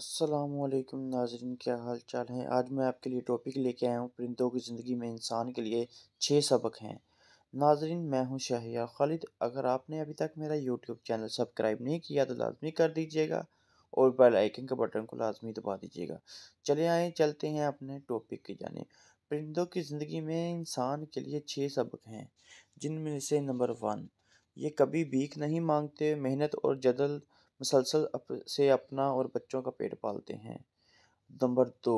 असलम नाजरीन क्या हाल चाल हैं आज मैं आपके लिए टॉपिक लेके आया हूँ परिंदों की ज़िंदगी में इंसान के लिए छः सबक हैं नाजरीन मैं हूँ शाहिया खालिद अगर आपने अभी तक मेरा यूट्यूब चैनल सब्सक्राइब नहीं किया तो लाजमी कर दीजिएगा और बेल आइकन के बटन को लाजमी दबा दीजिएगा चले आए चलते हैं अपने टॉपिक की जाने परिंदों की ज़िंदगी में इंसान के लिए छः सबक हैं जिनमें से नंबर वन ये कभी भीख नहीं मांगते मेहनत और जदल मसलसल अप से अपना और बच्चों का पेट पालते हैं नंबर दो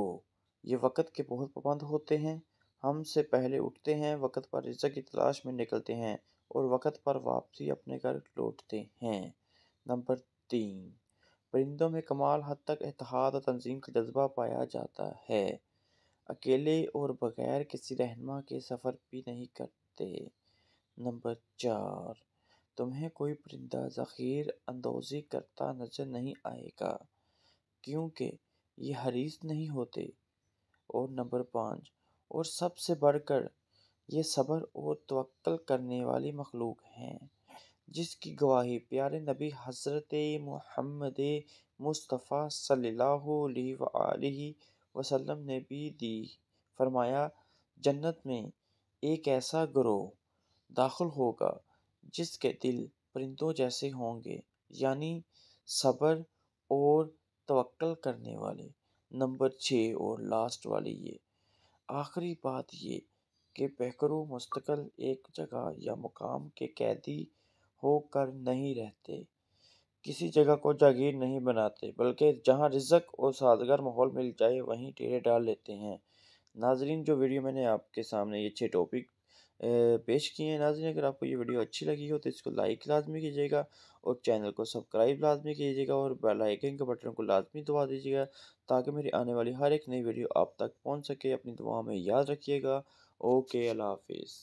ये वक़्त के बहुत पाबंद होते हैं हम से पहले उठते हैं वक़्त पर रिजा की तलाश में निकलते हैं और वक़्त पर वापसी अपने घर लौटते हैं नंबर तीन परिंदों में कमाल हद तक एतहाद और तंजीम का जज्बा पाया जाता है अकेले और बग़ैर किसी रहनमा के सफ़र भी नहीं करते नंबर चार तुम्हें कोई परिंदा ज़ख़ीर अंदोज़ी करता नज़र नहीं आएगा क्योंकि ये हरीस नहीं होते और नंबर पाँच और सबसे बढ़कर ये सब्र और तवक्ल करने वाली मखलूक हैं जिसकी गवाही प्यारे नबी हज़रत मोहम्मद मुस्तफ़ा सल्ला वसलम ने भी दी फरमाया जन्नत में एक ऐसा ग्रोह दाखिल होगा जिसके दिल परिंदों जैसे होंगे यानी सब्र और तवक्ल करने वाले नंबर छः और लास्ट वाली ये आखिरी बात ये कि बहकरू मुस्तकिल एक जगह या मुकाम के कैदी होकर नहीं रहते किसी जगह को जागीर नहीं बनाते बल्कि जहाँ रिजक और साजगार माहौल मिल जाए वहीं टेरे डाल लेते हैं नाजरीन जो वीडियो मैंने आपके सामने ये छः टॉपिक पेश किए हैं नाजिन अगर आपको ये वीडियो अच्छी लगी हो तो इसको लाइक लाजमी कीजिएगा और चैनल को सब्सक्राइब लाजमी कीजिएगा और बेल के बटन को लाजमी दबा दीजिएगा ताकि मेरी आने वाली हर एक नई वीडियो आप तक पहुँच सके अपनी दुआ में याद रखिएगा ओके अल्लाह हाफिज़